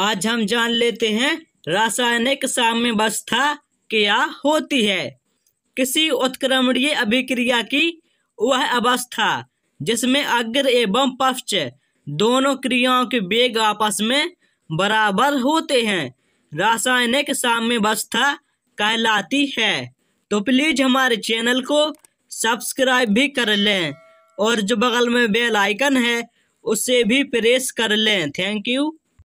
आज हम जान लेते हैं रासायनिक साम्यवस्था क्या होती है किसी उत्क्रमणीय अभिक्रिया की वह अवस्था जिसमें अग्र एवं पश्च दोनों क्रियाओं के वेग आपस में बराबर होते हैं रासायनिक साम्यवस्था कहलाती है तो प्लीज़ हमारे चैनल को सब्सक्राइब भी कर लें और जो बगल में बेल आइकन है उसे भी प्रेस कर लें थैंक यू